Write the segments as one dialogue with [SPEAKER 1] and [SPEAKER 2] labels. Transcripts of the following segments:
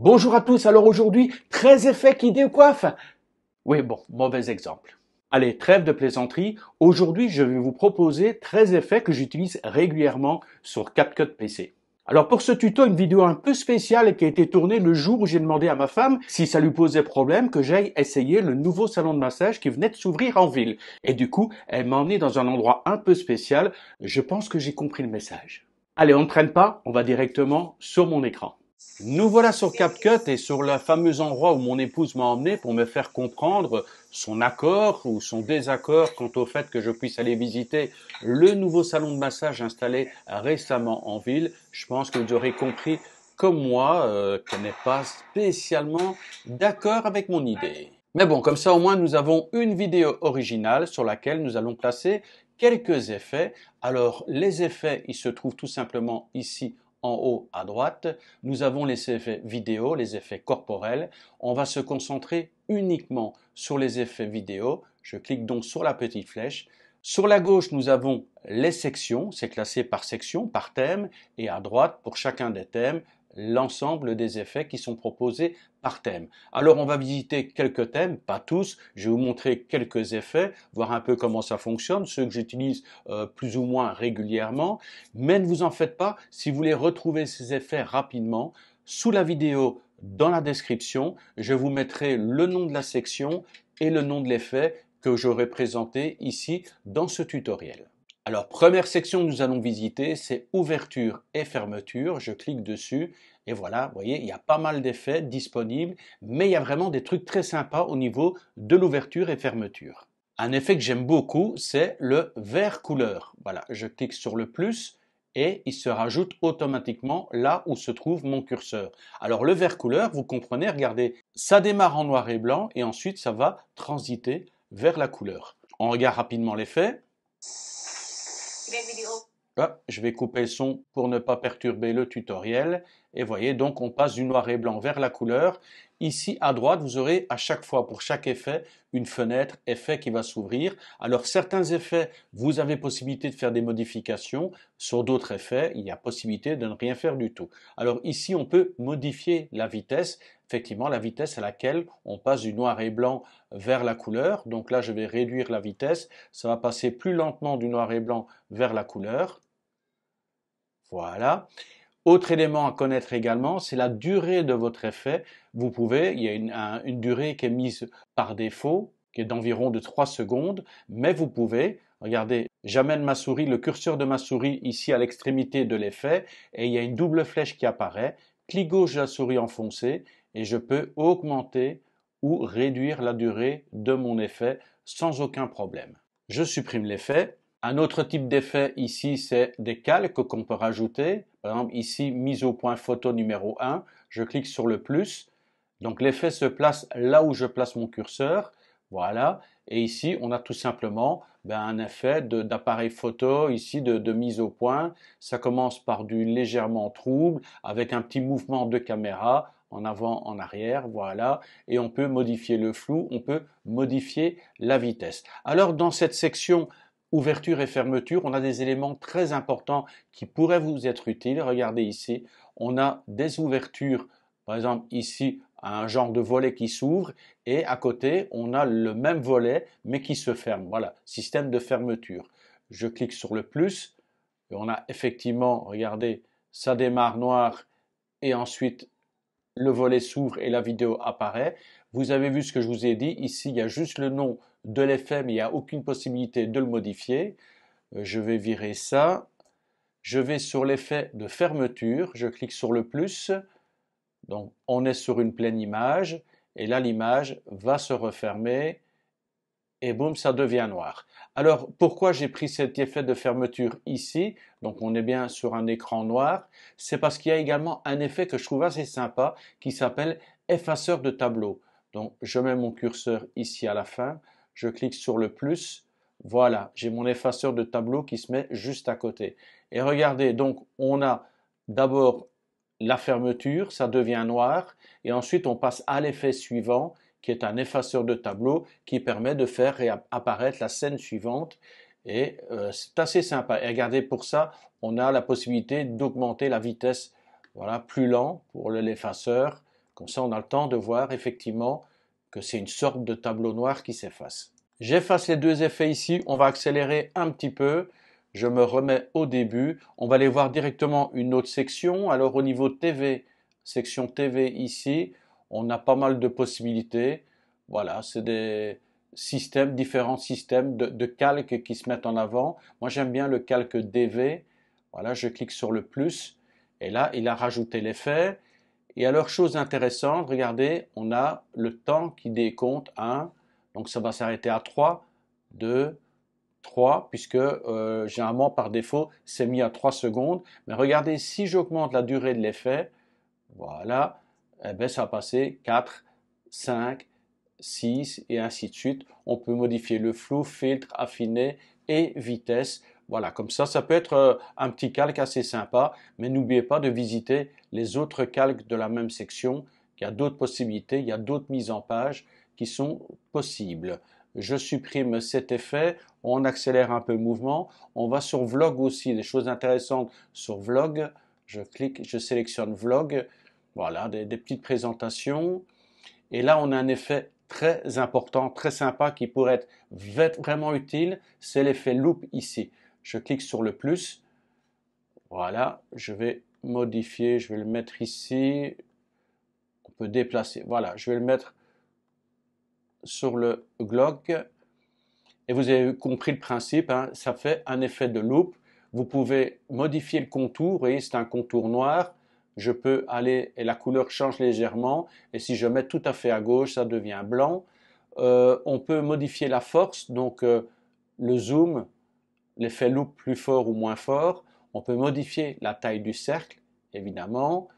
[SPEAKER 1] Bonjour à tous, alors aujourd'hui, 13 effets qui décoiffent. Oui, bon, mauvais exemple. Allez, trêve de plaisanterie. Aujourd'hui, je vais vous proposer 13 effets que j'utilise régulièrement sur CapCut PC. Alors pour ce tuto, une vidéo un peu spéciale qui a été tournée le jour où j'ai demandé à ma femme si ça lui posait problème que j'aille essayer le nouveau salon de massage qui venait de s'ouvrir en ville. Et du coup, elle m'a emmené dans un endroit un peu spécial. Je pense que j'ai compris le message. Allez, on ne traîne pas, on va directement sur mon écran. Nous voilà sur CapCut et sur le fameux endroit où mon épouse m'a emmené pour me faire comprendre son accord ou son désaccord quant au fait que je puisse aller visiter le nouveau salon de massage installé récemment en ville. Je pense que vous aurez compris, comme moi, euh, qu'elle n'est pas spécialement d'accord avec mon idée. Mais bon, comme ça au moins nous avons une vidéo originale sur laquelle nous allons placer quelques effets. Alors les effets, ils se trouvent tout simplement ici en haut à droite, nous avons les effets vidéo, les effets corporels. On va se concentrer uniquement sur les effets vidéo. Je clique donc sur la petite flèche sur la gauche, nous avons les sections, c'est classé par section, par thème, et à droite, pour chacun des thèmes, l'ensemble des effets qui sont proposés par thème. Alors on va visiter quelques thèmes, pas tous, je vais vous montrer quelques effets, voir un peu comment ça fonctionne, ceux que j'utilise euh, plus ou moins régulièrement, mais ne vous en faites pas, si vous voulez retrouver ces effets rapidement, sous la vidéo, dans la description, je vous mettrai le nom de la section et le nom de l'effet que j'aurais présenté ici dans ce tutoriel. Alors première section que nous allons visiter, c'est ouverture et fermeture. Je clique dessus et voilà, vous voyez, il y a pas mal d'effets disponibles, mais il y a vraiment des trucs très sympas au niveau de l'ouverture et fermeture. Un effet que j'aime beaucoup, c'est le vert couleur. Voilà, je clique sur le plus et il se rajoute automatiquement là où se trouve mon curseur. Alors le vert couleur, vous comprenez, regardez, ça démarre en noir et blanc et ensuite ça va transiter vers la couleur. On regarde rapidement l'effet. je vais couper le son pour ne pas perturber le tutoriel. Et voyez, donc on passe du noir et blanc vers la couleur. Ici à droite, vous aurez à chaque fois, pour chaque effet, une fenêtre effet qui va s'ouvrir. Alors certains effets, vous avez possibilité de faire des modifications. Sur d'autres effets, il y a possibilité de ne rien faire du tout. Alors ici, on peut modifier la vitesse. Effectivement, la vitesse à laquelle on passe du noir et blanc vers la couleur. Donc là, je vais réduire la vitesse. Ça va passer plus lentement du noir et blanc vers la couleur. Voilà. Autre élément à connaître également, c'est la durée de votre effet. Vous pouvez, il y a une, durée qui est mise par défaut, qui est d'environ de 3 secondes, mais vous pouvez, regardez, j'amène ma souris, le curseur de ma souris ici à l'extrémité de l'effet, et il y a une double flèche qui apparaît, clic gauche de la souris enfoncée, et je peux augmenter ou réduire la durée de mon effet sans aucun problème. Je supprime l'effet. Un autre type d'effet ici, c'est des calques qu'on peut rajouter ici, mise au point photo numéro 1, je clique sur le plus. Donc l'effet se place là où je place mon curseur. Voilà. Et ici, on a tout simplement ben, un effet d'appareil photo, ici de, mise au point. Ça commence par du légèrement trouble, avec un petit mouvement de caméra en avant, en arrière, voilà. Et on peut modifier le flou, on peut modifier la vitesse. Alors dans cette section ouverture et fermeture, on a des éléments très importants qui pourraient vous être utiles. Regardez ici, on a des ouvertures, par exemple ici, un genre de volet qui s'ouvre et à côté, on a le même volet mais qui se ferme. Voilà, système de fermeture. Je clique sur le plus et on a effectivement, regardez, ça démarre noir et ensuite le volet s'ouvre et la vidéo apparaît. Vous avez vu ce que je vous ai dit, ici il y a juste le nom de mais il n'y a aucune possibilité de le modifier. Euh, je vais virer ça. Je vais sur l'effet de fermeture, je clique sur le plus. Donc on est sur une pleine image et là l'image va se refermer et boum, ça devient noir. Alors pourquoi j'ai pris cet effet de fermeture ici Donc on est bien sur un écran noir. C'est parce qu'il y a également un effet que je trouve assez sympa qui s'appelle effaceur de tableau. Donc je mets mon curseur ici à la fin je clique sur le plus, voilà, j'ai mon effaceur de tableau qui se met juste à côté. Et regardez, donc on a d'abord la fermeture, ça devient noir, et ensuite on passe à l'effet suivant, qui est un effaceur de tableau qui permet de faire apparaître la scène suivante. Et euh, c'est assez sympa. Et regardez, pour ça, on a la possibilité d'augmenter la vitesse voilà, plus lent pour l'effaceur. Comme ça, on a le temps de voir effectivement que c'est une sorte de tableau noir qui s'efface. J'efface les deux effets ici, on va accélérer un petit peu. Je me remets au début. On va aller voir directement une autre section. Alors au niveau TV, section TV ici, on a pas mal de possibilités. Voilà, c'est des systèmes, différents systèmes de, calques qui se mettent en avant. Moi j'aime bien le calque DV. Voilà, je clique sur le plus. Et là, il a rajouté l'effet. Et alors, chose intéressante, regardez, on a le temps qui décompte 1, donc ça va s'arrêter à 3, 2, 3, puisque euh, généralement par défaut, c'est mis à 3 secondes. Mais regardez, si j'augmente la durée de l'effet, voilà, eh ben, ça va passer 4, 5, 6 et ainsi de suite. On peut modifier le flou, filtre, affiner et vitesse. Voilà, comme ça, ça peut être euh, un petit calque assez sympa, mais n'oubliez pas de visiter les autres calques de la même section. Il y a d'autres possibilités, il y a d'autres mises en page qui sont possibles. Je supprime cet effet, on accélère un peu le mouvement. On va sur Vlog aussi, des choses intéressantes sur Vlog. Je clique, je sélectionne Vlog. Voilà, des, des petites présentations. Et là, on a un effet très important, très sympa, qui pourrait être vraiment utile, c'est l'effet loop ici. Je clique sur le plus. Voilà, je vais modifier, je vais le mettre ici. On peut déplacer. Voilà, je vais le mettre sur le Glock. Et vous avez compris le principe, hein, ça fait un effet de loupe, Vous pouvez modifier le contour, vous voyez, c'est un contour noir. Je peux aller et la couleur change légèrement. Et si je mets tout à fait à gauche, ça devient blanc. Euh, on peut modifier la force, donc euh, le zoom, l'effet loupe plus fort ou moins fort. On peut modifier la taille du cercle, évidemment.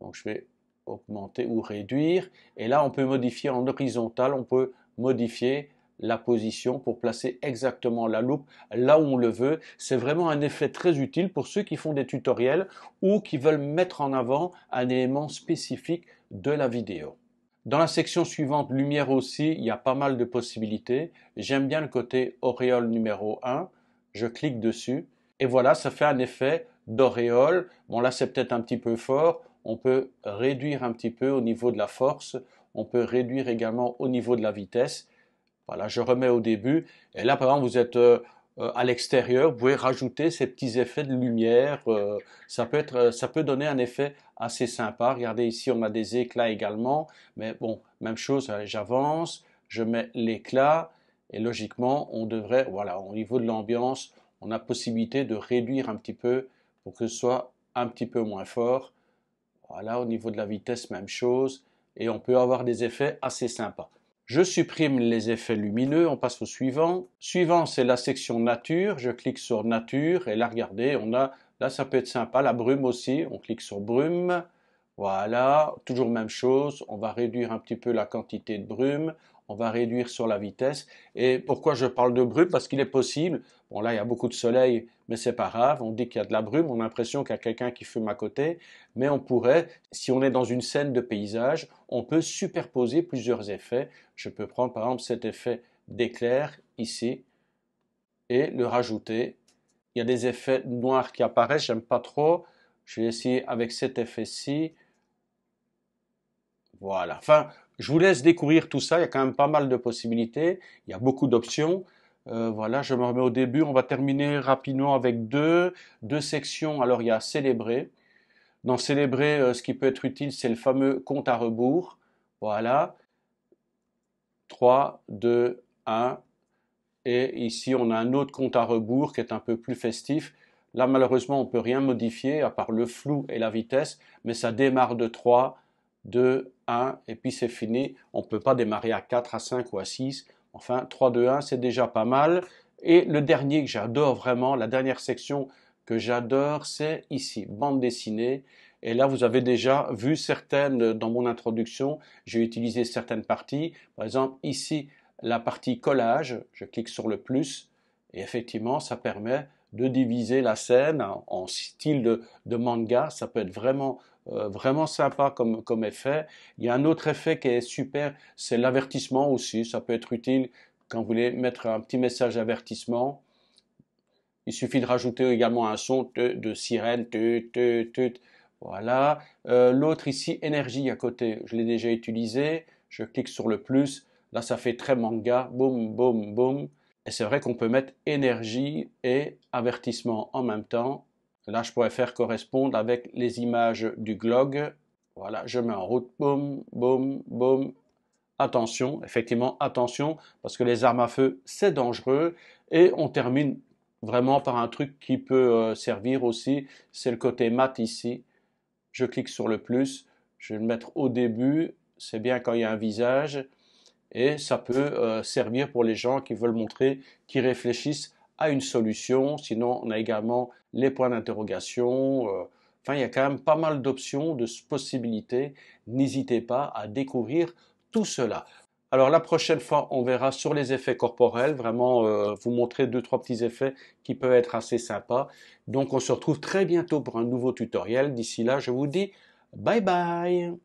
[SPEAKER 1] Donc je vais augmenter ou réduire. Et là, on peut modifier en horizontal, on peut modifier la position pour placer exactement la loupe là où on le veut. C'est vraiment un effet très utile pour ceux qui font des tutoriels ou qui veulent mettre en avant un élément spécifique de la vidéo. Dans la section suivante, lumière aussi, il y a pas mal de possibilités. J'aime bien le côté auréole numéro 1 je clique dessus, et voilà, ça fait un effet d'auréole. Bon là, c'est peut-être un petit peu fort, on peut réduire un petit peu au niveau de la force, on peut réduire également au niveau de la vitesse. Voilà, je remets au début, et là, par exemple, vous êtes... Euh, à l'extérieur, vous pouvez rajouter ces petits effets de lumière. Euh, ça, peut être, euh, ça peut donner un effet assez sympa. Regardez ici, on a des éclats également. Mais bon, même chose, j'avance, je mets l'éclat. Et logiquement, on devrait, voilà, au niveau de l'ambiance, on a possibilité de réduire un petit peu pour que ce soit un petit peu moins fort. Voilà, au niveau de la vitesse, même chose. Et on peut avoir des effets assez sympas. Je supprime les effets lumineux, on passe au suivant. Suivant, c'est la section nature. Je clique sur nature et là, regardez, on a, là, ça peut être sympa. La brume aussi, on clique sur brume. Voilà, toujours même chose, on va réduire un petit peu la quantité de brume, on va réduire sur la vitesse. Et pourquoi je parle de brume Parce qu'il est possible, bon là il y a beaucoup de soleil, mais c'est pas grave, on dit qu'il y a de la brume, on a l'impression qu'il y a quelqu'un qui fume à côté, mais on pourrait, si on est dans une scène de paysage, on peut superposer plusieurs effets. Je peux prendre par exemple cet effet d'éclair ici et le rajouter. Il y a des effets noirs qui apparaissent, j'aime pas trop. Je vais essayer avec cet effet-ci. Voilà. Enfin, je vous laisse découvrir tout ça. Il y a quand même pas mal de possibilités. Il y a beaucoup d'options. Euh, voilà, je me remets au début. On va terminer rapidement avec deux, deux sections. Alors, il y a célébrer. Dans célébrer, euh, ce qui peut être utile, c'est le fameux compte à rebours. Voilà. 3, 2, 1. Et ici, on a un autre compte à rebours qui est un peu plus festif. Là, malheureusement, on ne peut rien modifier à part le flou et la vitesse, mais ça démarre de 3, 2, et puis c'est fini. On ne peut pas démarrer à 4, à 5 ou à 6. Enfin, 3, 2, 1, c'est déjà pas mal. Et le dernier que j'adore vraiment, la dernière section que j'adore, c'est ici, bande dessinée. Et là, vous avez déjà vu certaines dans mon introduction. J'ai utilisé certaines parties. Par exemple, ici, la partie collage. Je clique sur le plus. Et effectivement, ça permet de diviser la scène en style de manga. Ça peut être vraiment euh, vraiment sympa comme, comme effet. Il y a un autre effet qui est super, c'est l'avertissement aussi. Ça peut être utile quand vous voulez mettre un petit message d'avertissement. Il suffit de rajouter également un son de, sirène. Voilà. Euh, l'autre ici, énergie à côté. Je l'ai déjà utilisé. Je clique sur le plus. Là, ça fait très manga. Boum, boum, boum. Et c'est vrai qu'on peut mettre énergie et avertissement en même temps là je pourrais faire correspondre avec les images du GLOG. Voilà, je mets en route, boum, boum, boum. Attention, effectivement, attention, parce que les armes à feu, c'est dangereux. Et on termine vraiment par un truc qui peut euh, servir aussi, c'est le côté mat ici. Je clique sur le plus, je vais le mettre au début, c'est bien quand il y a un visage, et ça peut euh, servir pour les gens qui veulent montrer, qui réfléchissent une solution. Sinon, on a également les points d'interrogation. Euh, enfin, il y a quand même pas mal d'options, de possibilités. N'hésitez pas à découvrir tout cela. Alors la prochaine fois, on verra sur les effets corporels, vraiment euh, vous montrer deux trois petits effets qui peuvent être assez sympas. Donc on se retrouve très bientôt pour un nouveau tutoriel. D'ici là, je vous dis bye bye.